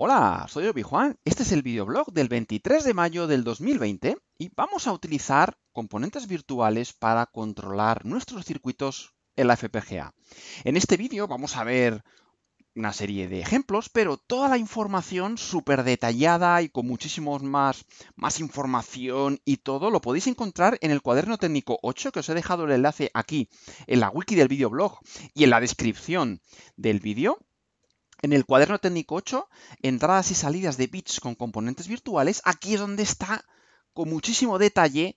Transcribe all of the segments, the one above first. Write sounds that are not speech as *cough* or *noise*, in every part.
Hola, soy Obi-Juan, este es el videoblog del 23 de mayo del 2020 y vamos a utilizar componentes virtuales para controlar nuestros circuitos en la FPGA. En este vídeo vamos a ver una serie de ejemplos, pero toda la información súper detallada y con muchísimos más, más información y todo lo podéis encontrar en el cuaderno técnico 8 que os he dejado el enlace aquí en la wiki del videoblog y en la descripción del vídeo en el cuaderno técnico 8, entradas y salidas de bits con componentes virtuales, aquí es donde está con muchísimo detalle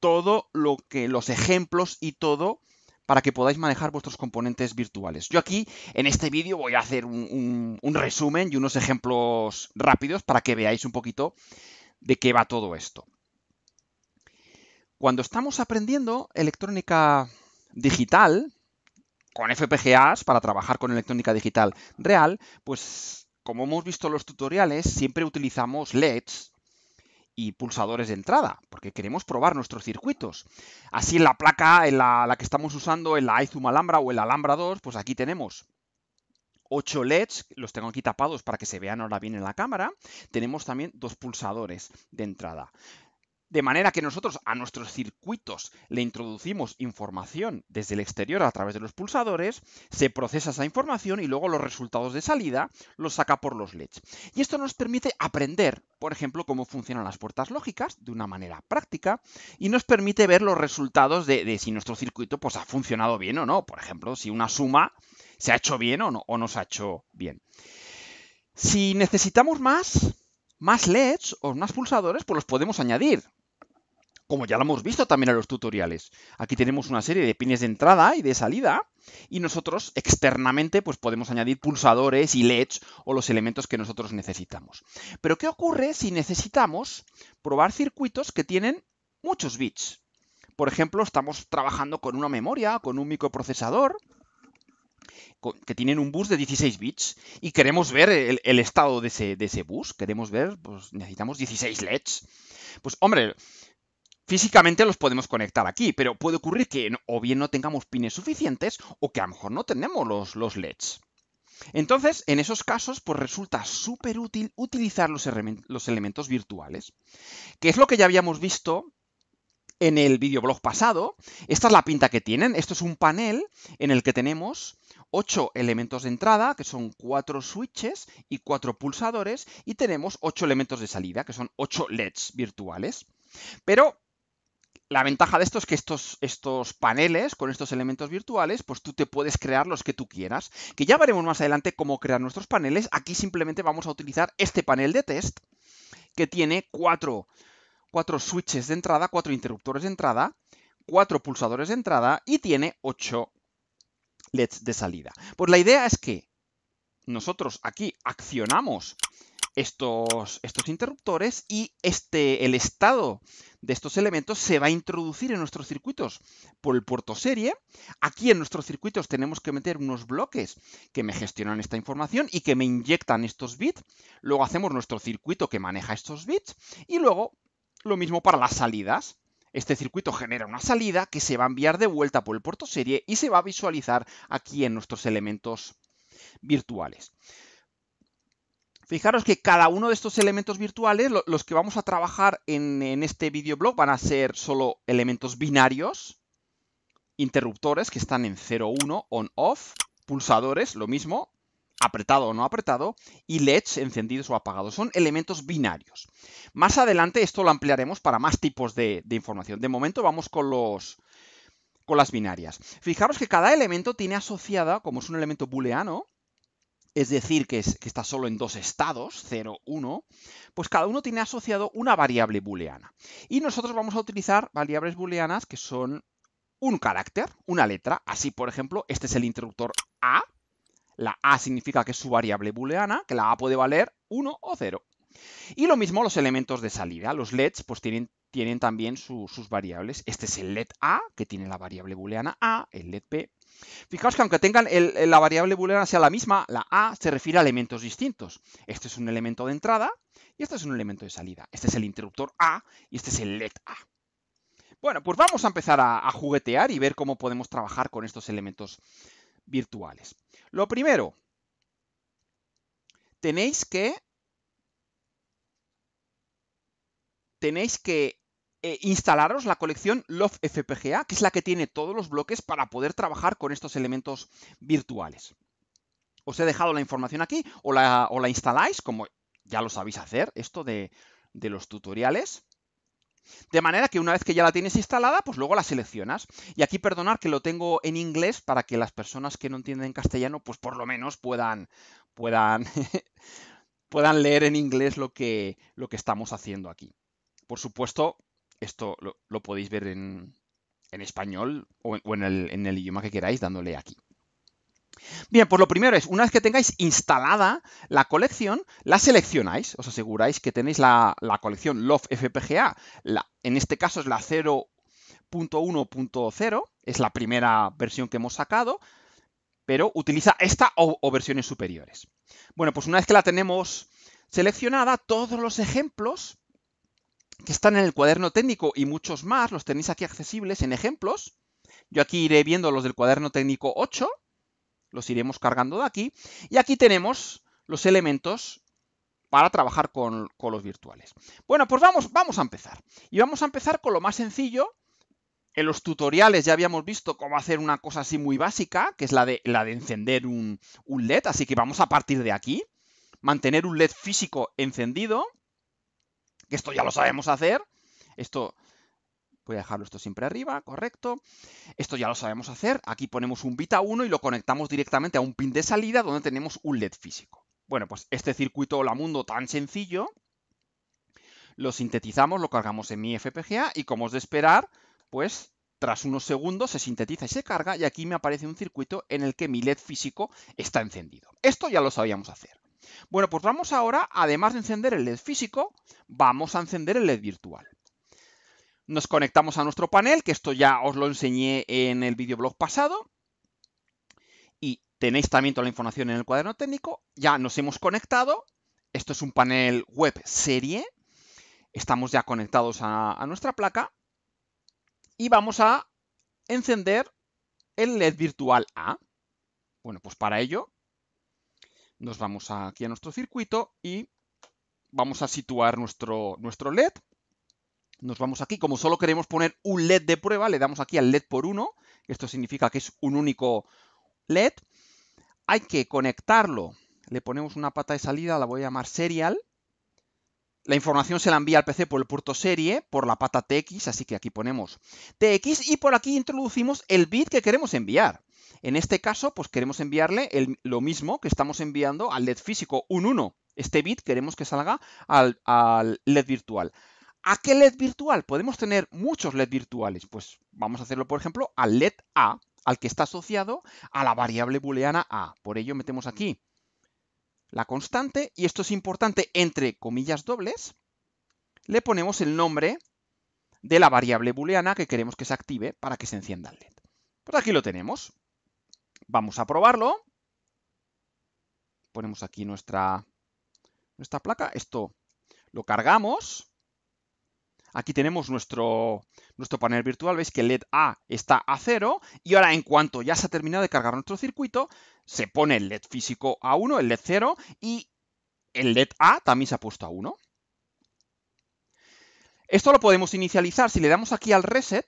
todo lo que los ejemplos y todo para que podáis manejar vuestros componentes virtuales. Yo aquí, en este vídeo, voy a hacer un, un, resumen y unos ejemplos rápidos para que veáis un poquito de qué va todo esto. Cuando estamos aprendiendo electrónica digital, con FPGAs para trabajar con electrónica digital real, pues como hemos visto en los tutoriales, siempre utilizamos LEDs y pulsadores de entrada, porque queremos probar nuestros circuitos. Así en la placa, en la, que estamos usando, en la iZoom Alhambra o en la Alhambra 2, pues aquí tenemos 8 LEDs, los tengo aquí tapados para que se vean ahora bien en la cámara. Tenemos también dos pulsadores de entrada. De manera que nosotros a nuestros circuitos le introducimos información desde el exterior a través de los pulsadores, se procesa esa información y luego los resultados de salida los saca por los LEDs. Y esto nos permite aprender, por ejemplo, cómo funcionan las puertas lógicas de una manera práctica y nos permite ver los resultados de, si nuestro circuito pues, ha funcionado bien o no. Por ejemplo, si una suma se ha hecho bien o no, o no se ha hecho bien. Si necesitamos más, más LEDs o más pulsadores, pues los podemos añadir como ya lo hemos visto también en los tutoriales. Aquí tenemos una serie de pines de entrada y de salida y nosotros externamente pues podemos añadir pulsadores y LEDs o los elementos que nosotros necesitamos. Pero ¿qué ocurre si necesitamos probar circuitos que tienen muchos bits? Por ejemplo, estamos trabajando con una memoria, con un microprocesador que tienen un bus de 16 bits y queremos ver el, estado de ese, de ese, bus, queremos ver, pues necesitamos 16 LEDs. Pues hombre, Físicamente los podemos conectar aquí, pero puede ocurrir que o bien no tengamos pines suficientes o que a lo mejor no tenemos los, LEDs. Entonces, en esos casos, pues resulta súper útil utilizar los, los, elementos virtuales, que es lo que ya habíamos visto en el videoblog pasado. Esta es la pinta que tienen. Esto es un panel en el que tenemos ocho elementos de entrada, que son cuatro switches y cuatro pulsadores, y tenemos ocho elementos de salida, que son 8 LEDs virtuales. Pero la ventaja de esto es que estos, estos paneles con estos elementos virtuales, pues tú te puedes crear los que tú quieras. Que ya veremos más adelante cómo crear nuestros paneles. Aquí simplemente vamos a utilizar este panel de test que tiene cuatro, switches de entrada, cuatro interruptores de entrada, cuatro pulsadores de entrada y tiene ocho LEDs de salida. Pues la idea es que nosotros aquí accionamos estos, estos interruptores y este, el estado de estos elementos se va a introducir en nuestros circuitos por el puerto serie. Aquí en nuestros circuitos tenemos que meter unos bloques que me gestionan esta información y que me inyectan estos bits. Luego hacemos nuestro circuito que maneja estos bits y luego lo mismo para las salidas. Este circuito genera una salida que se va a enviar de vuelta por el puerto serie y se va a visualizar aquí en nuestros elementos virtuales. Fijaros que cada uno de estos elementos virtuales, los que vamos a trabajar en, este este videoblog, van a ser solo elementos binarios, interruptores que están en 0, 1, on, off, pulsadores, lo mismo, apretado o no apretado, y LEDs encendidos o apagados. Son elementos binarios. Más adelante esto lo ampliaremos para más tipos de, de información. De momento vamos con los con las binarias. Fijaros que cada elemento tiene asociada, como es un elemento booleano, es decir, que, está solo en dos estados, 0, 1, pues cada uno tiene asociado una variable booleana. Y nosotros vamos a utilizar variables booleanas que son un carácter, una letra. Así, por ejemplo, este es el interruptor A. La A significa que es su variable booleana, que la A puede valer 1 o 0. Y lo mismo los elementos de salida. Los LEDs pues tienen, tienen también sus variables. Este es el LED A, que tiene la variable booleana A, el LED B, Fijaos que aunque tengan la variable booleana sea la misma, la A se refiere a elementos distintos. Este es un elemento de entrada y este es un elemento de salida. Este es el interruptor A y este es el LED A. Bueno, pues vamos a empezar a juguetear y ver cómo podemos trabajar con estos elementos virtuales. Lo primero, tenéis que tenéis que eh, instalaros la colección Love FPGA, que es la que tiene todos los bloques para poder trabajar con estos elementos virtuales. Os he dejado la información aquí, o la, instaláis, como ya lo sabéis hacer, esto de, los tutoriales. De manera que una vez que ya la tienes instalada, pues luego la seleccionas. Y aquí perdonar que lo tengo en inglés para que las personas que no entienden castellano, pues por lo menos puedan, puedan, *laughs* puedan leer en inglés lo que, lo que estamos haciendo aquí. Por supuesto, esto lo, podéis ver en, español o, en, el, idioma que queráis dándole aquí. Bien, pues lo primero es, una vez que tengáis instalada la colección, la seleccionáis, os aseguráis que tenéis la, colección Love FPGA, en este caso es la 0.1.0, es la primera versión que hemos sacado, pero utiliza esta o, versiones superiores. Bueno, pues una vez que la tenemos seleccionada, todos los ejemplos que están en el cuaderno técnico y muchos más, los tenéis aquí accesibles en ejemplos. Yo aquí iré viendo los del cuaderno técnico 8, los iremos cargando de aquí, y aquí tenemos los elementos para trabajar con, los virtuales. Bueno, pues vamos, vamos a empezar. Y vamos a empezar con lo más sencillo. En los tutoriales ya habíamos visto cómo hacer una cosa así muy básica, que es la de, la de encender un, un LED, así que vamos a partir de aquí. Mantener un LED físico encendido, esto ya lo sabemos hacer. Esto, voy a dejarlo esto siempre arriba, correcto. Esto ya lo sabemos hacer. Aquí ponemos un bit a 1 y lo conectamos directamente a un pin de salida donde tenemos un LED físico. Bueno, pues este circuito Hola Mundo tan sencillo, lo sintetizamos, lo cargamos en mi FPGA y como es de esperar, pues tras unos segundos se sintetiza y se carga y aquí me aparece un circuito en el que mi LED físico está encendido. Esto ya lo sabíamos hacer. Bueno, pues vamos ahora, además de encender el LED físico, vamos a encender el LED virtual. Nos conectamos a nuestro panel, que esto ya os lo enseñé en el videoblog pasado. Y tenéis también toda la información en el cuaderno técnico. Ya nos hemos conectado. Esto es un panel web serie. Estamos ya conectados a, nuestra placa. Y vamos a encender el LED virtual A. Bueno, pues para ello nos vamos aquí a nuestro circuito y vamos a situar nuestro, nuestro LED. Nos vamos aquí, como solo queremos poner un LED de prueba, le damos aquí al LED por 1. Esto significa que es un único LED. Hay que conectarlo. Le ponemos una pata de salida, la voy a llamar serial. La información se la envía al PC por el puerto serie, por la pata TX, así que aquí ponemos TX y por aquí introducimos el bit que queremos enviar. En este caso, pues queremos enviarle lo mismo que estamos enviando al LED físico, un 1. Este bit queremos que salga al, al LED virtual. ¿A qué LED virtual? Podemos tener muchos LED virtuales. Pues vamos a hacerlo, por ejemplo, al LED A, al que está asociado a la variable booleana A. Por ello metemos aquí la constante, y esto es importante, entre comillas dobles, le ponemos el nombre de la variable booleana que queremos que se active para que se encienda el LED. Pues aquí lo tenemos. Vamos a probarlo. Ponemos aquí nuestra, nuestra placa. Esto lo cargamos. Aquí tenemos nuestro, nuestro panel virtual. Veis que LED A está a cero. Y ahora, en cuanto ya se ha terminado de cargar nuestro circuito, se pone el LED físico a 1, el LED 0 y el LED A también se ha puesto a 1. Esto lo podemos inicializar. Si le damos aquí al reset,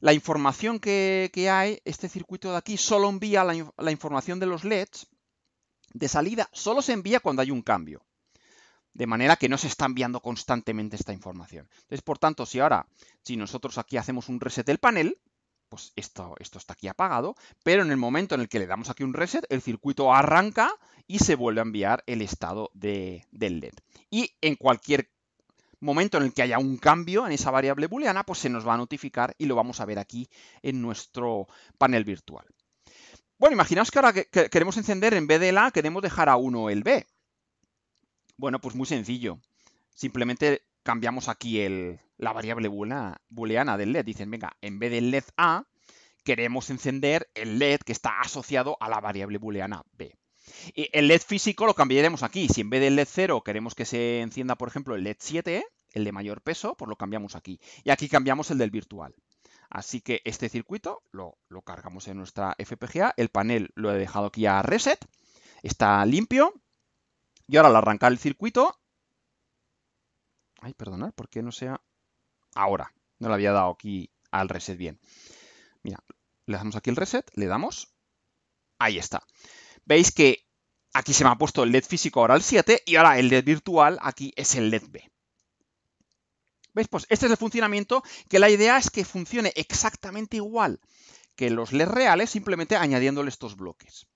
la información que, hay, este circuito de aquí, solo envía la, información de los LEDs de salida, solo se envía cuando hay un cambio. De manera que no se está enviando constantemente esta información. Entonces, por tanto, si ahora, si nosotros aquí hacemos un reset del panel, pues esto, esto está aquí apagado, pero en el momento en el que le damos aquí un reset, el circuito arranca y se vuelve a enviar el estado del LED. Y en cualquier momento en el que haya un cambio en esa variable booleana, pues se nos va a notificar y lo vamos a ver aquí en nuestro panel virtual. Bueno, imaginaos que ahora que queremos encender, en vez del A, queremos dejar a 1 el B. Bueno, pues muy sencillo. Simplemente cambiamos aquí el, la variable booleana del LED. Dicen, venga, en vez del LED A, queremos encender el LED que está asociado a la variable booleana B. Y el LED físico lo cambiaremos aquí. Si en vez del LED 0 queremos que se encienda, por ejemplo, el LED 7, el de mayor peso, pues lo cambiamos aquí. Y aquí cambiamos el del virtual. Así que este circuito lo, lo cargamos en nuestra FPGA. El panel lo he dejado aquí a reset. Está limpio. Y ahora al arrancar el circuito... Ay, perdonad, ¿por qué no sea...? Ahora. No le había dado aquí al reset bien. Mira, le damos aquí el reset, le damos... Ahí está veis que aquí se me ha puesto el LED físico ahora el 7 y ahora el LED virtual aquí es el LED B. ¿Veis? Pues este es el funcionamiento que la idea es que funcione exactamente igual que los LED reales, simplemente añadiéndole estos bloques.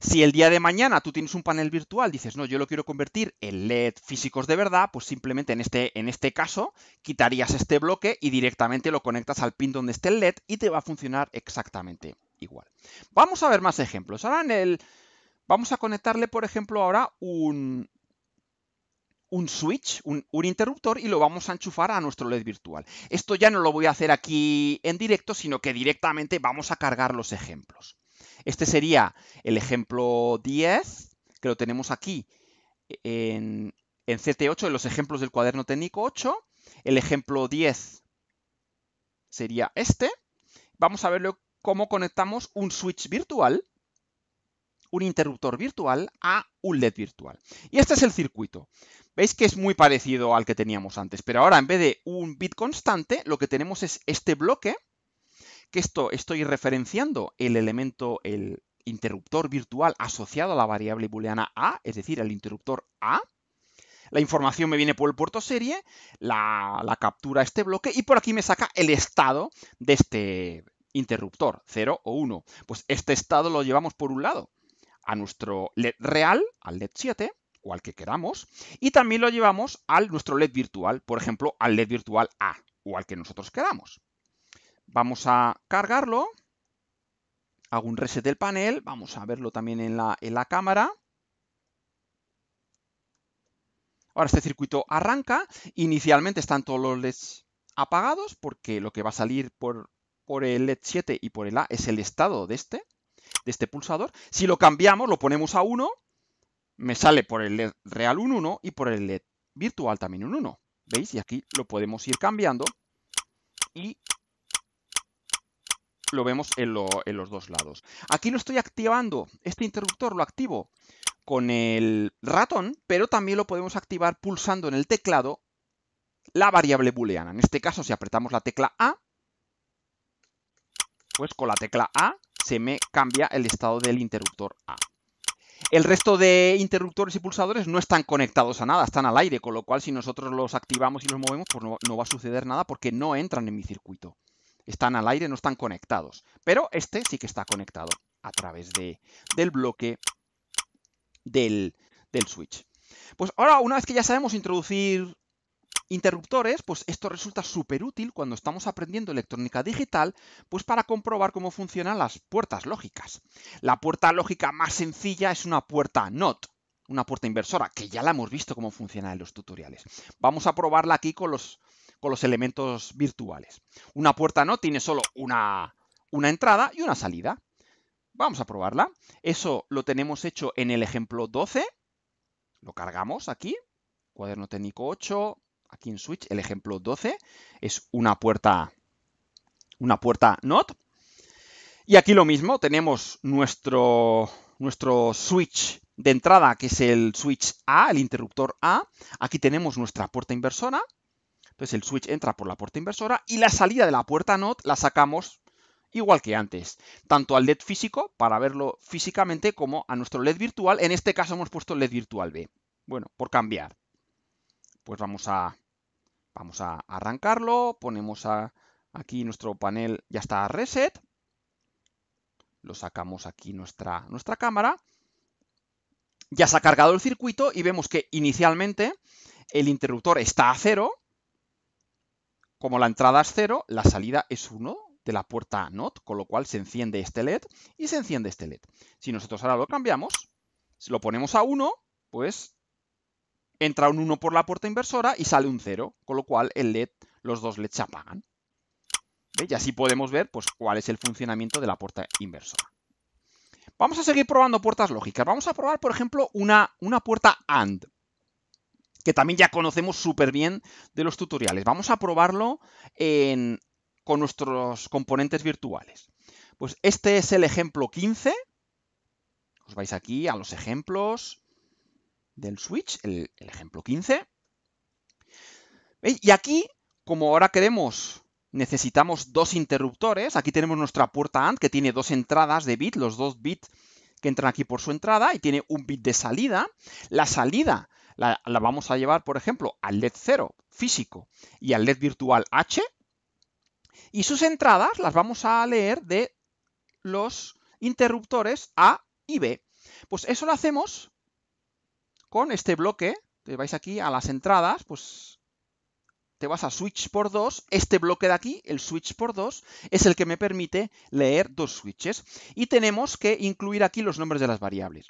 Si el día de mañana tú tienes un panel virtual, dices, no, yo lo quiero convertir en LED físicos de verdad, pues simplemente en este, en este caso quitarías este bloque y directamente lo conectas al pin donde esté el LED y te va a funcionar exactamente igual. Vamos a ver más ejemplos. Ahora en el... Vamos a conectarle, por ejemplo, ahora un, un switch, un, interruptor y lo vamos a enchufar a nuestro LED virtual. Esto ya no lo voy a hacer aquí en directo, sino que directamente vamos a cargar los ejemplos. Este sería el ejemplo 10, que lo tenemos aquí en, en CT8, en los ejemplos del cuaderno técnico 8. El ejemplo 10 sería este. Vamos a verlo cómo conectamos un switch virtual, un interruptor virtual, a un LED virtual. Y este es el circuito. Veis que es muy parecido al que teníamos antes, pero ahora en vez de un bit constante, lo que tenemos es este bloque, que esto estoy referenciando el elemento, el interruptor virtual asociado a la variable booleana A, es decir, el interruptor A, la información me viene por el puerto serie, la, captura este bloque y por aquí me saca el estado de este, interruptor, 0 o 1. Pues este estado lo llevamos por un lado a nuestro LED real, al LED 7, o al que queramos, y también lo llevamos al nuestro LED virtual, por ejemplo, al LED virtual A, o al que nosotros queramos. Vamos a cargarlo, hago un reset del panel, vamos a verlo también en la, en la cámara. Ahora este circuito arranca, inicialmente están todos los LEDs apagados, porque lo que va a salir por por el LED 7 y por el A es el estado de este, de este pulsador. Si lo cambiamos, lo ponemos a 1, me sale por el LED real un 1 y por el LED virtual también un 1. ¿Veis? Y aquí lo podemos ir cambiando y lo vemos en, en, los dos lados. Aquí lo estoy activando, este interruptor lo activo con el ratón, pero también lo podemos activar pulsando en el teclado la variable booleana. En este caso, si apretamos la tecla A, pues con la tecla A se me cambia el estado del interruptor A. El resto de interruptores y pulsadores no están conectados a nada, están al aire, con lo cual si nosotros los activamos y los movemos, pues no, va a suceder nada porque no entran en mi circuito. Están al aire, no están conectados. Pero este sí que está conectado a través de, del bloque del, del switch. Pues ahora, una vez que ya sabemos introducir Interruptores, pues esto resulta súper útil cuando estamos aprendiendo electrónica digital, pues para comprobar cómo funcionan las puertas lógicas. La puerta lógica más sencilla es una puerta NOT, una puerta inversora, que ya la hemos visto cómo funciona en los tutoriales. Vamos a probarla aquí con los, con los elementos virtuales. Una puerta NOT tiene solo una, una entrada y una salida. Vamos a probarla. Eso lo tenemos hecho en el ejemplo 12. Lo cargamos aquí. Cuaderno técnico 8, aquí en Switch, el ejemplo 12, es una puerta, una puerta NOT. Y aquí lo mismo, tenemos nuestro, nuestro switch de entrada, que es el switch A, el interruptor A. Aquí tenemos nuestra puerta inversora. Entonces el switch entra por la puerta inversora y la salida de la puerta NOT la sacamos igual que antes, tanto al LED físico para verlo físicamente como a nuestro LED virtual. En este caso hemos puesto LED virtual B. Bueno, por cambiar pues vamos a, vamos a arrancarlo, ponemos a, aquí nuestro panel, ya está a reset, lo sacamos aquí nuestra, nuestra cámara, ya se ha cargado el circuito y vemos que inicialmente el interruptor está a cero, como la entrada es cero, la salida es 1 de la puerta NOT, con lo cual se enciende este LED y se enciende este LED. Si nosotros ahora lo cambiamos, si lo ponemos a 1, pues entra un 1 por la puerta inversora y sale un 0, con lo cual el LED, los dos LEDs se apagan. Y así podemos ver pues, cuál es el funcionamiento de la puerta inversora. Vamos a seguir probando puertas lógicas. Vamos a probar, por ejemplo, una, una puerta AND, que también ya conocemos súper bien de los tutoriales. Vamos a probarlo con nuestros componentes virtuales. Pues este es el ejemplo 15. Os vais aquí a los ejemplos del switch, el, ejemplo 15. Y aquí, como ahora queremos, necesitamos dos interruptores, aquí tenemos nuestra puerta AND que tiene dos entradas de bit, los dos bits que entran aquí por su entrada y tiene un bit de salida. La salida la, vamos a llevar, por ejemplo, al LED 0 físico y al LED virtual H. Y sus entradas las vamos a leer de los interruptores A y B. Pues eso lo hacemos con este bloque, te vais aquí a las entradas, pues te vas a switch por 2, este bloque de aquí, el switch por 2, es el que me permite leer dos switches. Y tenemos que incluir aquí los nombres de las variables.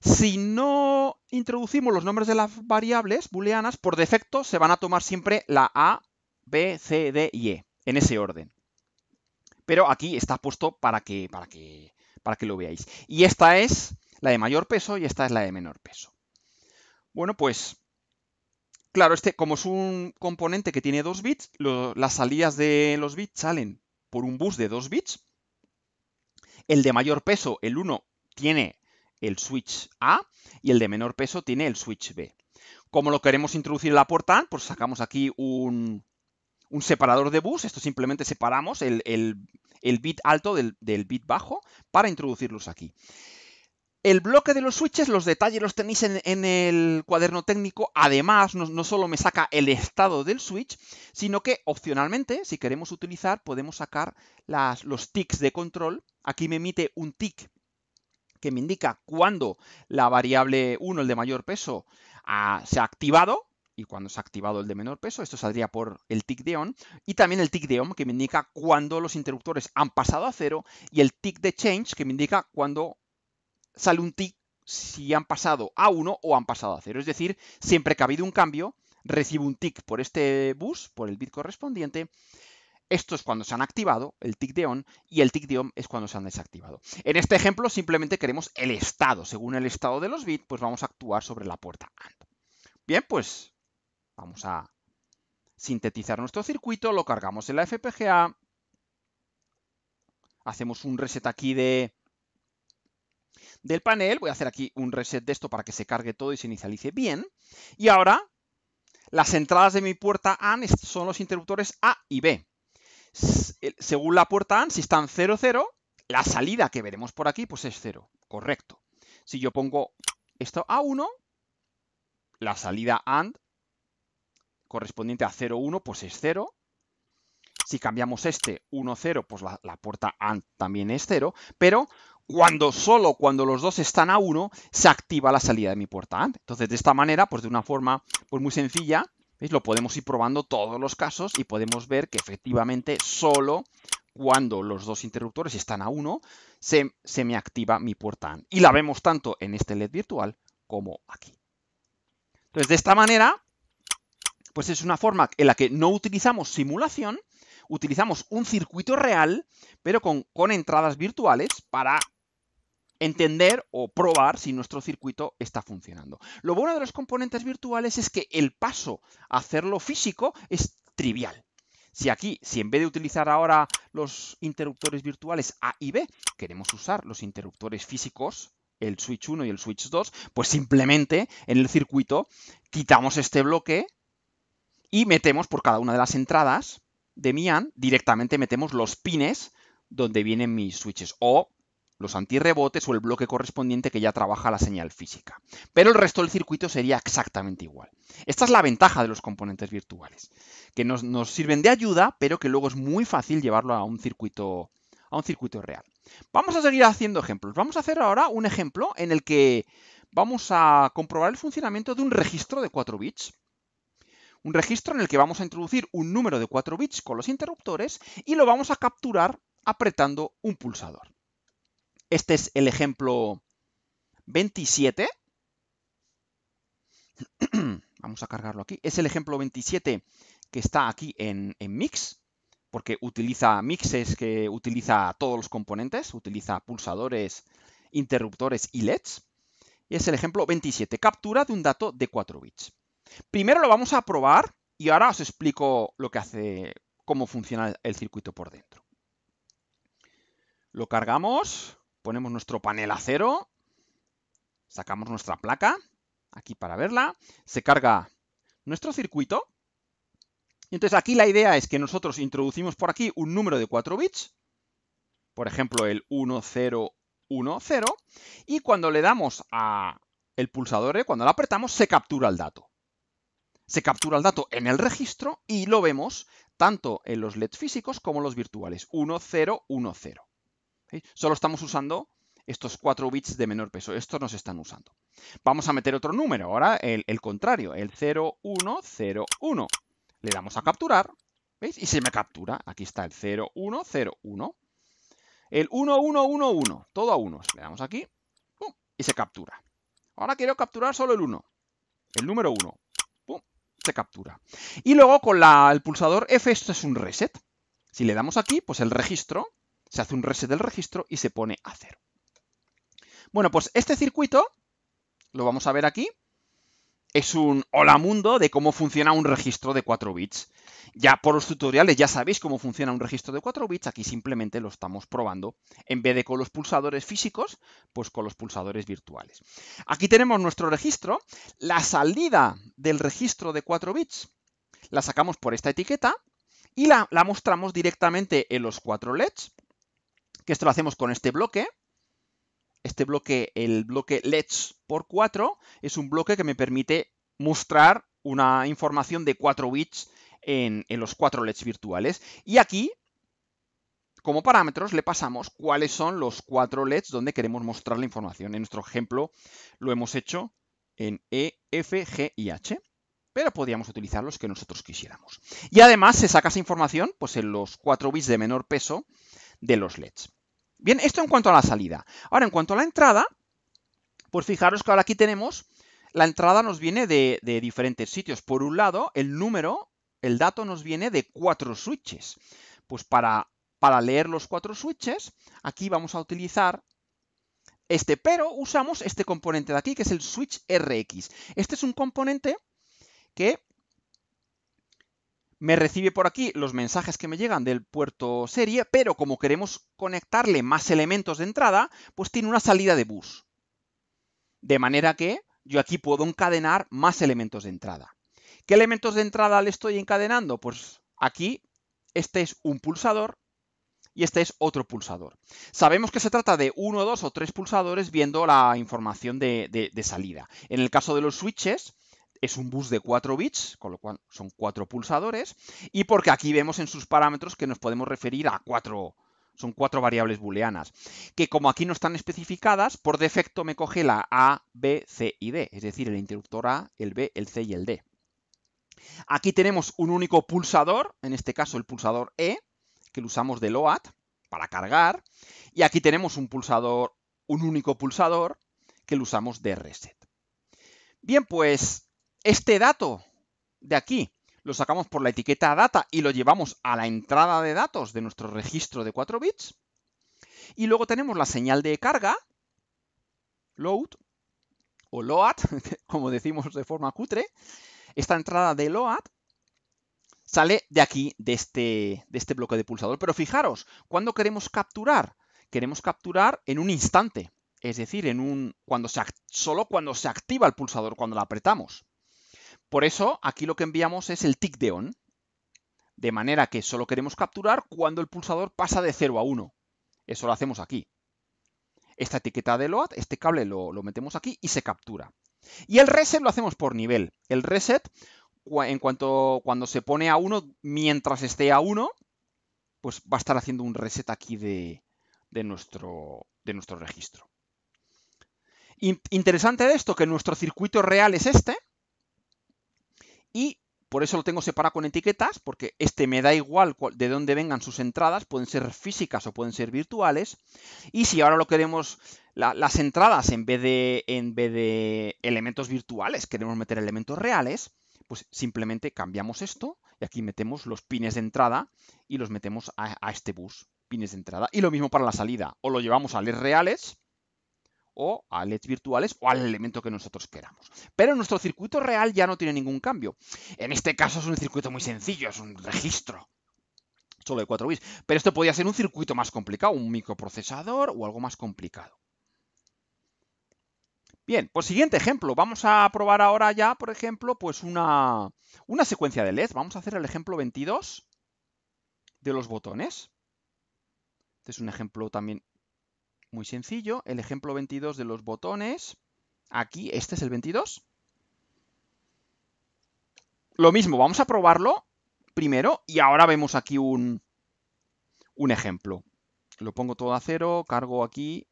Si no introducimos los nombres de las variables booleanas, por defecto se van a tomar siempre la A, B, C, D y E, en ese orden. Pero aquí está puesto para que, para que, para que lo veáis. Y esta es la de mayor peso y esta es la de menor peso. Bueno, pues claro, este como es un componente que tiene dos bits, las salidas de los bits salen por un bus de 2 bits. El de mayor peso, el 1, tiene el switch A y el de menor peso tiene el switch B. Como lo queremos introducir en la portal, pues sacamos aquí un, separador de bus. Esto simplemente separamos el, bit alto del bit bajo para introducirlos aquí. El bloque de los switches, los detalles los tenéis en, el cuaderno técnico. Además, no, solo me saca el estado del switch, sino que opcionalmente, si queremos utilizar, podemos sacar los ticks de control. Aquí me emite un tick que me indica cuándo la variable 1, el de mayor peso, ah, se ha activado, y cuando se ha activado el de menor peso, esto saldría por el tick de on, y también el tick de on que me indica cuándo los interruptores han pasado a cero, y el tick de change que me indica cuándo, Sale un tick si han pasado a 1 o han pasado a 0. Es decir, siempre que ha habido un cambio, recibo un tick por este bus, por el bit correspondiente. Esto es cuando se han activado, el tick de on, y el tick de on es cuando se han desactivado. En este ejemplo simplemente queremos el estado. Según el estado de los bits, pues vamos a actuar sobre la puerta AND. Bien, pues vamos a sintetizar nuestro circuito, lo cargamos en la FPGA, hacemos un reset aquí de del panel. Voy a hacer aquí un reset de esto para que se cargue todo y se inicialice bien. Y ahora las entradas de mi puerta AND son los interruptores A y B. Según la puerta AND, si están 0, 0, la salida que veremos por aquí pues es 0. Correcto. Si yo pongo esto a 1, la salida AND correspondiente a 0, 1 pues es 0. Si cambiamos este 1, 0, pues la, la puerta AND también es 0. Pero cuando solo cuando los dos están a uno se activa la salida de mi puerta AND. Entonces, de esta manera, pues de una forma pues muy sencilla, lo podemos ir probando todos los casos y podemos ver que efectivamente solo cuando los dos interruptores están a uno se, me activa mi puerta AND. Y la vemos tanto en este LED virtual como aquí. Entonces, de esta manera, pues es una forma en la que no utilizamos simulación, utilizamos un circuito real, pero con, con entradas virtuales para entender o probar si nuestro circuito está funcionando. Lo bueno de los componentes virtuales es que el paso a hacerlo físico es trivial. Si aquí, si en vez de utilizar ahora los interruptores virtuales A y B, queremos usar los interruptores físicos, el switch 1 y el switch 2, pues simplemente en el circuito quitamos este bloque y metemos por cada una de las entradas de MIAN, directamente metemos los pines donde vienen mis switches. O los antirrebotes o el bloque correspondiente que ya trabaja la señal física. Pero el resto del circuito sería exactamente igual. Esta es la ventaja de los componentes virtuales, que nos, nos sirven de ayuda, pero que luego es muy fácil llevarlo a un circuito, a un circuito real. Vamos a seguir haciendo ejemplos. Vamos a hacer ahora un ejemplo en el que vamos a comprobar el funcionamiento de un registro de 4 bits. Un registro en el que vamos a introducir un número de 4 bits con los interruptores y lo vamos a capturar apretando un pulsador. Este es el ejemplo 27. *clears throat* Vamos a cargarlo aquí. Es el ejemplo 27 que está aquí en, Mix, porque utiliza Mixes que utiliza todos los componentes, utiliza pulsadores, interruptores y LEDs. Y es el ejemplo 27, captura de un dato de 4 bits. Primero lo vamos a probar y ahora os explico lo que hace, cómo funciona el circuito por dentro. Lo cargamos ponemos nuestro panel a cero, sacamos nuestra placa, aquí para verla, se carga nuestro circuito, entonces aquí la idea es que nosotros introducimos por aquí un número de 4 bits, por ejemplo el 1010, y cuando le damos a el pulsador, e, cuando lo apretamos, se captura el dato. Se captura el dato en el registro y lo vemos tanto en los LEDs físicos como los virtuales. 1010. Solo estamos usando estos 4 bits de menor peso. Estos no se están usando. Vamos a meter otro número. Ahora el, el contrario, el 0101. Le damos a capturar. ¿Veis? Y se me captura. Aquí está el 0101. El 1111. Todo a unos. Le damos aquí. Y se captura. Ahora quiero capturar solo el 1. El número 1. Se captura. Y luego con la, el pulsador F esto es un reset. Si le damos aquí, pues el registro se hace un reset del registro y se pone a cero. Bueno, pues este circuito, lo vamos a ver aquí, es un hola mundo de cómo funciona un registro de 4 bits. Ya por los tutoriales ya sabéis cómo funciona un registro de 4 bits, aquí simplemente lo estamos probando, en vez de con los pulsadores físicos, pues con los pulsadores virtuales. Aquí tenemos nuestro registro, la salida del registro de 4 bits la sacamos por esta etiqueta y la, mostramos directamente en los 4 LEDs, que esto lo hacemos con este bloque. Este bloque, el bloque LEDs por 4, es un bloque que me permite mostrar una información de 4 bits en, los 4 LEDs virtuales. Y aquí, como parámetros, le pasamos cuáles son los 4 LEDs donde queremos mostrar la información. En nuestro ejemplo lo hemos hecho en E, F, G y H pero podríamos utilizar los que nosotros quisiéramos. Y además se saca esa información pues, en los 4 bits de menor peso de los LEDs. Bien, esto en cuanto a la salida. Ahora, en cuanto a la entrada, pues fijaros que ahora aquí tenemos, la entrada nos viene de, diferentes sitios. Por un lado, el número, el dato nos viene de cuatro switches. Pues para, para leer los cuatro switches, aquí vamos a utilizar este, pero usamos este componente de aquí, que es el switch RX. Este es un componente que me recibe por aquí los mensajes que me llegan del puerto serie, pero como queremos conectarle más elementos de entrada, pues tiene una salida de bus. De manera que yo aquí puedo encadenar más elementos de entrada. ¿Qué elementos de entrada le estoy encadenando? Pues aquí este es un pulsador y este es otro pulsador. Sabemos que se trata de uno, dos o tres pulsadores viendo la información de, salida. En el caso de los switches, es un bus de 4 bits, con lo cual son 4 pulsadores, y porque aquí vemos en sus parámetros que nos podemos referir a 4, son cuatro variables booleanas, que como aquí no están especificadas, por defecto me coge la A, B, C y D, es decir, el interruptor A, el B, el C y el D. Aquí tenemos un único pulsador, en este caso el pulsador E, que lo usamos de LOAD para cargar, y aquí tenemos un pulsador, un único pulsador, que lo usamos de reset. Bien, pues este dato de aquí lo sacamos por la etiqueta data y lo llevamos a la entrada de datos de nuestro registro de 4 bits. Y luego tenemos la señal de carga, load, o load, *laughs* como decimos de forma cutre. Esta entrada de load sale de aquí, de este, de este bloque de pulsador. Pero fijaros, ¿cuándo queremos capturar? Queremos capturar en un instante, es decir, en un, cuando solo cuando se activa el pulsador, cuando lo apretamos. Por eso, aquí lo que enviamos es el tick de on, de manera que solo queremos capturar cuando el pulsador pasa de 0 a 1. Eso lo hacemos aquí. Esta etiqueta de load, este cable lo, metemos aquí y se captura. Y el reset lo hacemos por nivel. El reset, en cuanto cuando se pone a 1, mientras esté a 1, pues va a estar haciendo un reset aquí nuestro, de nuestro registro. Interesante de esto, que nuestro circuito real es este, y por eso lo tengo separado con etiquetas, porque este me da igual de dónde vengan sus entradas, pueden ser físicas o pueden ser virtuales. Y si ahora lo queremos, las entradas en vez, de, en vez de elementos virtuales, queremos meter elementos reales, pues simplemente cambiamos esto y aquí metemos los pines de entrada y los metemos a, este bus, pines de entrada. Y lo mismo para la salida, o lo llevamos a les reales o a LEDs virtuales o al elemento que nosotros queramos. Pero nuestro circuito real ya no tiene ningún cambio. En este caso es un circuito muy sencillo, es un registro solo de 4 bits. Pero esto podría ser un circuito más complicado, un microprocesador o algo más complicado. Bien, pues siguiente ejemplo. Vamos a probar ahora ya, por ejemplo, pues una, una secuencia de LEDs. Vamos a hacer el ejemplo 22 de los botones. Este es un ejemplo también muy sencillo, el ejemplo 22 de los botones, aquí, este es el 22. Lo mismo, vamos a probarlo primero y ahora vemos aquí un, ejemplo. Lo pongo todo a cero, cargo aquí,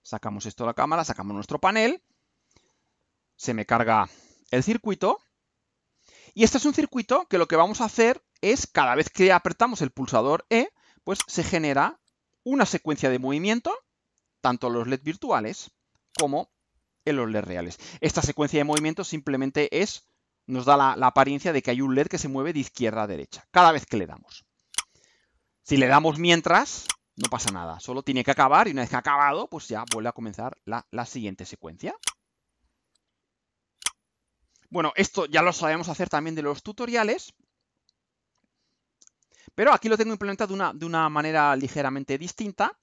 sacamos esto de la cámara, sacamos nuestro panel, se me carga el circuito y este es un circuito que lo que vamos a hacer es cada vez que apretamos el pulsador E, pues se genera una secuencia de movimiento, tanto los LED virtuales como en los LED reales. Esta secuencia de movimiento simplemente es, nos da la, apariencia de que hay un LED que se mueve de izquierda a derecha, cada vez que le damos. Si le damos mientras, no pasa nada, solo tiene que acabar y una vez que ha acabado, pues ya vuelve a comenzar la, la siguiente secuencia. Bueno, esto ya lo sabemos hacer también de los tutoriales, pero aquí lo tengo implementado de una, de una manera ligeramente distinta.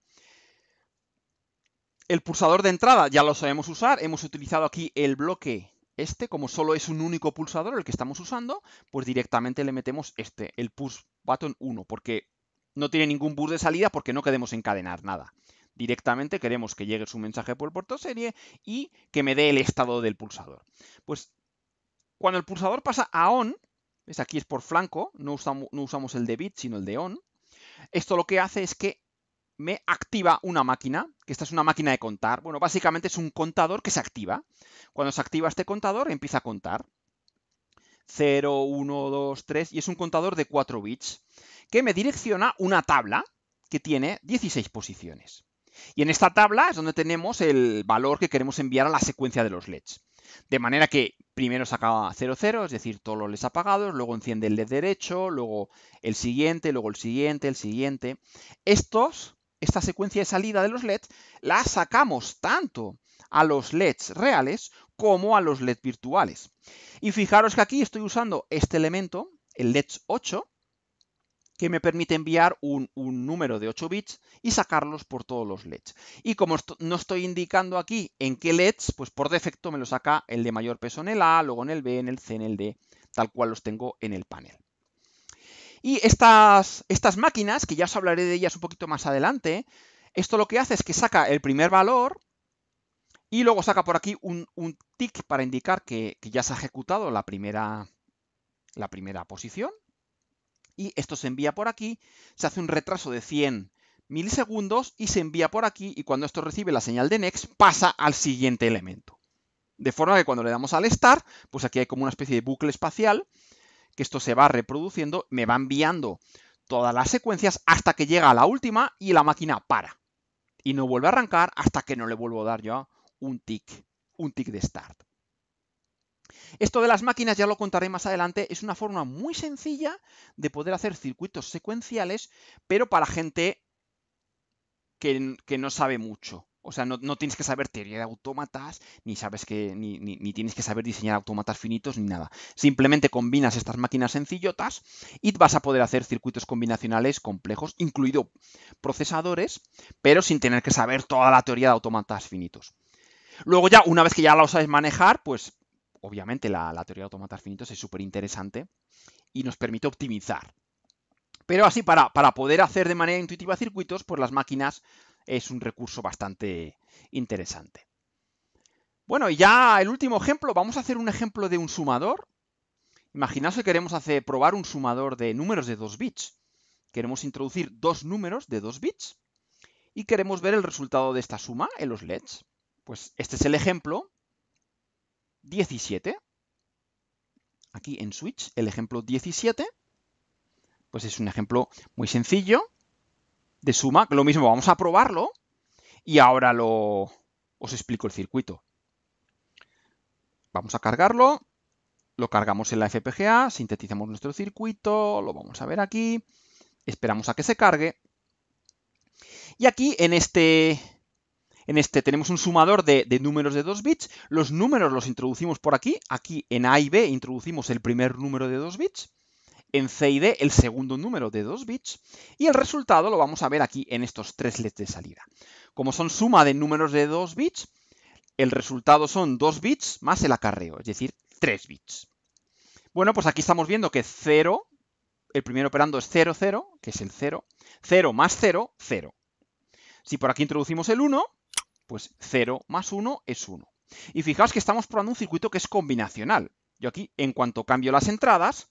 El pulsador de entrada ya lo sabemos usar. Hemos utilizado aquí el bloque este, como solo es un único pulsador el que estamos usando, pues directamente le metemos este, el push button 1, porque no tiene ningún bus de salida porque no queremos encadenar nada. Directamente queremos que llegue su mensaje por el serie y que me dé el estado del pulsador. Pues cuando el pulsador pasa a on, Aquí es por flanco, no usamos, no usamos el de bit, sino el de on. Esto lo que hace es que me activa una máquina, que esta es una máquina de contar. Bueno, básicamente es un contador que se activa. Cuando se activa este contador, empieza a contar. 0, 1, 2, 3, y es un contador de 4 bits, que me direcciona una tabla que tiene 16 posiciones. Y en esta tabla es donde tenemos el valor que queremos enviar a la secuencia de los LEDs. De manera que primero sacaba 0,0, es decir, todos los LEDs apagados, luego enciende el LED derecho, luego el siguiente, luego el siguiente, el siguiente. Estos, esta secuencia de salida de los LEDs, la sacamos tanto a los LEDs reales como a los LEDs virtuales. Y fijaros que aquí estoy usando este elemento, el LED 8, que me permite enviar un, número de 8 bits y sacarlos por todos los LEDs. Y como no estoy indicando aquí en qué LEDs, pues por defecto me lo saca el de mayor peso en el A, luego en el B, en el C, en el D, tal cual los tengo en el panel. Y estas, estas máquinas, que ya os hablaré de ellas un poquito más adelante, esto lo que hace es que saca el primer valor y luego saca por aquí un, tick para indicar que, ya se ha ejecutado la primera, la primera posición, y esto se envía por aquí, se hace un retraso de 100 milisegundos y se envía por aquí y cuando esto recibe la señal de next pasa al siguiente elemento. De forma que cuando le damos al start, pues aquí hay como una especie de bucle espacial, que esto se va reproduciendo, me va enviando todas las secuencias hasta que llega a la última y la máquina para. Y no vuelve a arrancar hasta que no le vuelvo a dar yo un tick, un tick de start. Esto de las máquinas ya lo contaré más adelante, es una forma muy sencilla de poder hacer circuitos secuenciales, pero para gente que, no sabe mucho. O sea, no, tienes que saber teoría de autómatas, ni sabes que, ni, tienes que saber diseñar autómatas finitos, ni nada. Simplemente combinas estas máquinas sencillotas y vas a poder hacer circuitos combinacionales complejos, incluido procesadores, pero sin tener que saber toda la teoría de autómatas finitos. Luego ya, una vez que ya lo sabes manejar, pues obviamente la, teoría de automatas finitos es súper interesante y nos permite optimizar. Pero así, para, poder hacer de manera intuitiva circuitos, pues las máquinas es un recurso bastante interesante. Bueno, y ya el último ejemplo, vamos a hacer un ejemplo de un sumador. Imaginaos que queremos hacer, probar un sumador de números de 2 bits. Queremos introducir dos números de 2 bits y queremos ver el resultado de esta suma en los LEDs. Pues este es el ejemplo 17, aquí en Switch, el ejemplo 17, pues es un ejemplo muy sencillo de suma, lo mismo, vamos a probarlo y ahora lo, os explico el circuito. Vamos a cargarlo, lo cargamos en la FPGA, sintetizamos nuestro circuito, lo vamos a ver aquí, esperamos a que se cargue. Y aquí en este en este tenemos un sumador de, números de 2 bits. Los números los introducimos por aquí. Aquí en A y B introducimos el primer número de 2 bits en C y D el segundo número de 2 bits y el resultado lo vamos a ver aquí en estos tres leds de salida. Como son suma de números de 2 bits, el resultado son 2 bits más el acarreo, es decir, 3 bits. Bueno, pues aquí estamos viendo que 0, el primer operando es 0, 0, que es el 0, 0 más 0, 0. Si por aquí introducimos el 1, pues 0 más 1 es 1. Y fijaos que estamos probando un circuito que es combinacional. Yo aquí, en cuanto cambio las entradas,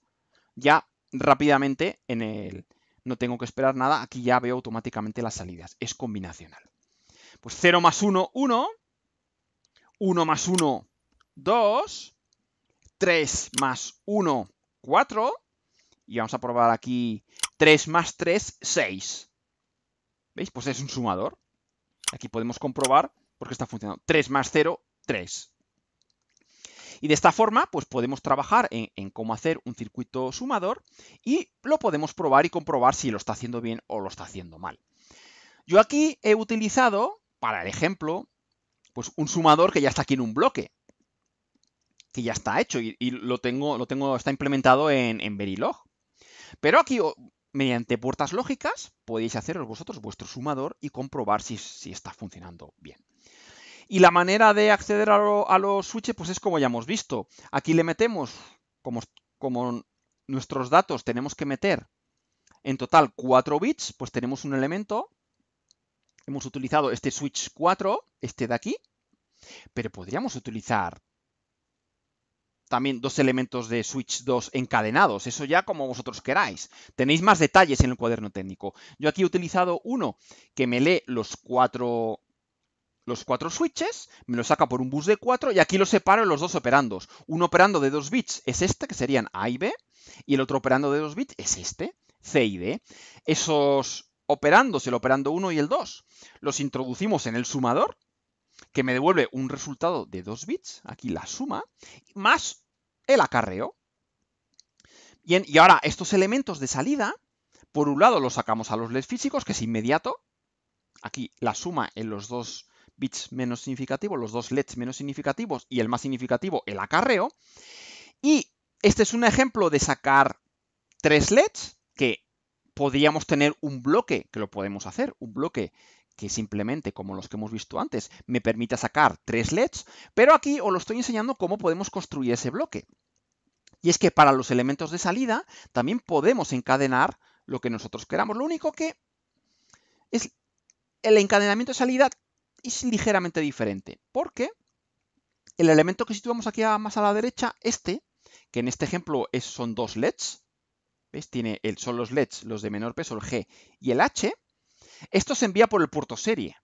ya rápidamente en el... No tengo que esperar nada, aquí ya veo automáticamente las salidas. Es combinacional. Pues 0 más 1, 1. 1 más 1, 2. 3 más 1, 4. Y vamos a probar aquí 3 más 3, 6. ¿Veis? Pues es un sumador. Aquí podemos comprobar porque está funcionando. 3 más 0, 3. Y de esta forma, pues podemos trabajar en, cómo hacer un circuito sumador y lo podemos probar y comprobar si lo está haciendo bien o lo está haciendo mal. Yo aquí he utilizado, para el ejemplo, pues un sumador que ya está aquí en un bloque, que ya está hecho y, lo, tengo, lo tengo, está implementado en, en Verilog. Pero aquí Mediante puertas lógicas podéis haceros vosotros vuestro sumador y comprobar si, si está funcionando bien. Y la manera de acceder a, los switches pues es como ya hemos visto. Aquí le metemos, como, como nuestros datos tenemos que meter en total 4 bits, pues tenemos un elemento. Hemos utilizado este switch 4, este de aquí, pero podríamos utilizar también dos elementos de Switch 2 encadenados, eso ya como vosotros queráis. Tenéis más detalles en el cuaderno técnico. Yo aquí he utilizado uno que me lee los cuatro los cuatro switches, me lo saca por un bus de cuatro y aquí lo separo en los dos operandos. Un operando de 2 bits es este, que serían A y B, y el otro operando de 2 bits es este, C y D. Esos operandos, el operando 1 y el 2, los introducimos en el sumador que me devuelve un resultado de 2 bits, aquí la suma, más el acarreo. Bien, y ahora estos elementos de salida, por un lado los sacamos a los LEDs físicos, que es inmediato. Aquí la suma en los dos bits menos significativos, los dos LEDs menos significativos y el más significativo, el acarreo. Y este es un ejemplo de sacar tres LEDs que podríamos tener un bloque, que lo podemos hacer, un bloque que simplemente, como los que hemos visto antes, me permite sacar tres LEDs, pero aquí os lo estoy enseñando cómo podemos construir ese bloque. Y es que para los elementos de salida también podemos encadenar lo que nosotros queramos. Lo único que es el encadenamiento de salida es ligeramente diferente, porque el elemento que situamos aquí más a la derecha, este, que en este ejemplo son dos LEDs, ¿ves? Tiene el, son los LEDs, los de menor peso, el G y el H, esto se envía por el puerto serie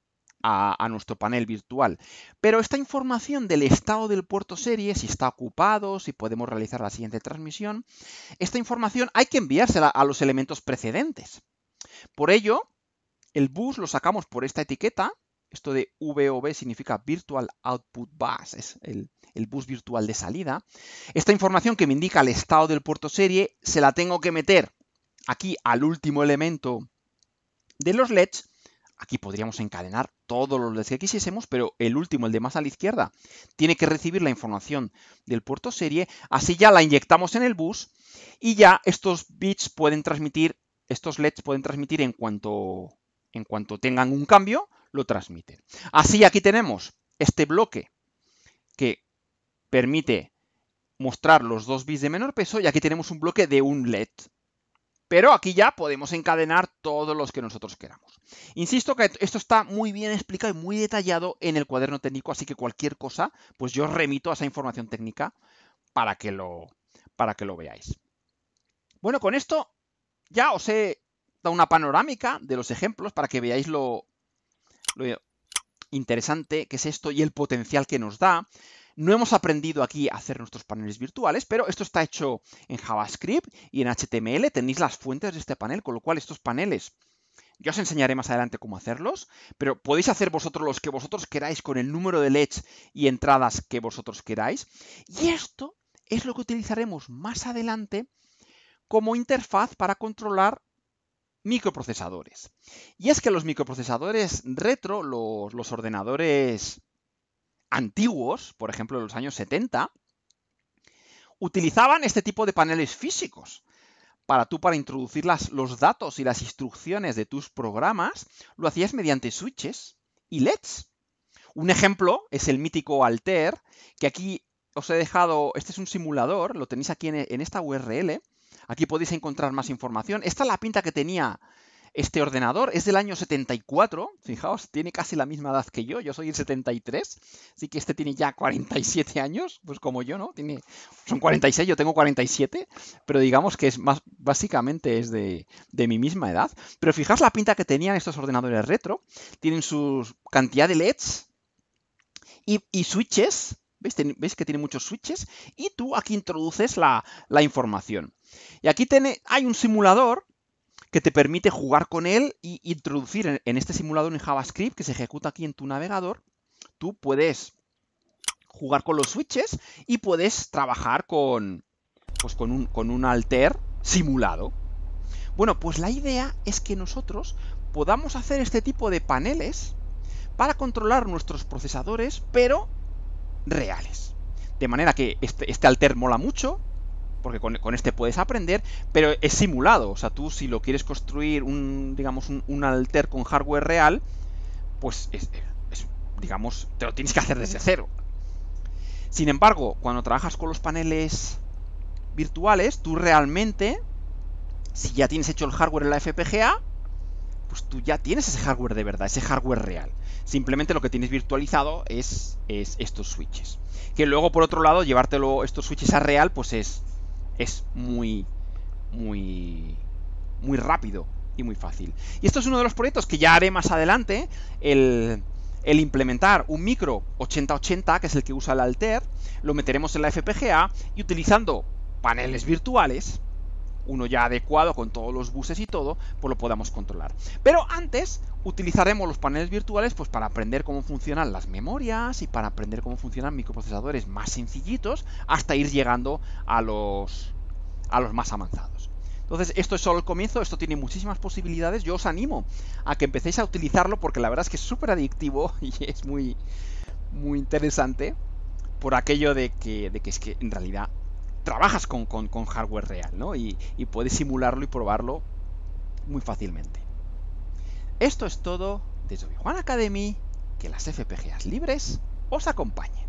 a, nuestro panel virtual, pero esta información del estado del puerto serie, si está ocupado, si podemos realizar la siguiente transmisión, esta información hay que enviársela a los elementos precedentes. Por ello, el bus lo sacamos por esta etiqueta, esto de VOB significa Virtual Output Bus, es el, el, bus virtual de salida. Esta información que me indica el estado del puerto serie se la tengo que meter aquí al último elemento de los LEDs, aquí podríamos encadenar todos los LEDs que quisiésemos, pero el último, el de más a la izquierda, tiene que recibir la información del puerto serie, así ya la inyectamos en el bus y ya estos bits pueden transmitir, estos LEDs pueden transmitir en cuanto, en cuanto tengan un cambio, lo transmiten. Así aquí tenemos este bloque que permite mostrar los dos bits de menor peso y aquí tenemos un bloque de un LED. Pero aquí ya podemos encadenar todos los que nosotros queramos. Insisto que esto está muy bien explicado y muy detallado en el cuaderno técnico, así que cualquier cosa, pues yo remito a esa información técnica para que lo, para que lo veáis. Bueno, con esto ya os he dado una panorámica de los ejemplos para que veáis lo, lo interesante que es esto y el potencial que nos da. No hemos aprendido aquí a hacer nuestros paneles virtuales, pero esto está hecho en JavaScript y en HTML. Tenéis las fuentes de este panel, con lo cual estos paneles yo os enseñaré más adelante cómo hacerlos, pero podéis hacer vosotros los que vosotros queráis con el número de LEDs y entradas que vosotros queráis. Y esto es lo que utilizaremos más adelante como interfaz para controlar microprocesadores. Y es que los microprocesadores retro, los, los ordenadores antiguos, por ejemplo, en los años 70, utilizaban este tipo de paneles físicos para tú, para introducir las, los datos y las instrucciones de tus programas, lo hacías mediante switches y LEDs. Un ejemplo es el mítico Alter, que aquí os he dejado, este es un simulador, lo tenéis aquí en, en esta URL, aquí podéis encontrar más información. Esta es la pinta que tenía este ordenador es del año 74, fijaos, tiene casi la misma edad que yo, yo soy el 73, así que este tiene ya 47 años, pues como yo, ¿no? Tiene, son 46, yo tengo 47, pero digamos que es más, básicamente es de, de mi misma edad. Pero fijaos la pinta que tenían estos ordenadores retro, tienen su cantidad de LEDs y, switches, ¿Veis? que tiene muchos switches? Y tú aquí introduces la, la información. Y aquí tiene, hay un simulador que te permite jugar con él e introducir en, este simulador en JavaScript que se ejecuta aquí en tu navegador. Tú puedes jugar con los switches y puedes trabajar con, pues, con, un, alter simulado. Bueno, pues la idea es que nosotros podamos hacer este tipo de paneles para controlar nuestros procesadores, pero reales. De manera que este, este alter mola mucho, porque con, este puedes aprender, pero es simulado. O sea, tú si lo quieres construir un, digamos, un, alter con hardware real, pues es, es, digamos, te lo tienes que hacer desde cero. Sin embargo, cuando trabajas con los paneles virtuales, tú realmente, si ya tienes hecho el hardware en la FPGA, pues tú ya tienes ese hardware de verdad, ese hardware real. Simplemente lo que tienes virtualizado es, es estos switches. Que luego, por otro lado, llevártelo estos switches a real, pues es, es muy, muy, muy rápido y muy fácil. Y esto es uno de los proyectos que ya haré más adelante, el, implementar un micro 8080, que es el que usa el Alter, lo meteremos en la FPGA y utilizando paneles virtuales, uno ya adecuado con todos los buses y todo, pues lo podamos controlar. Pero antes utilizaremos los paneles virtuales pues para aprender cómo funcionan las memorias y para aprender cómo funcionan microprocesadores más sencillitos hasta ir llegando a los, a los más avanzados. Entonces, esto es solo el comienzo, esto tiene muchísimas posibilidades. Yo os animo a que empecéis a utilizarlo porque la verdad es que es súper adictivo *laughs* y es muy, muy interesante por aquello de que, de que es que en realidad trabajas con, hardware real, ¿no? Y, puedes simularlo y probarlo muy fácilmente. Esto es todo desde obi Academy. Que las FPGAs libres os acompañen.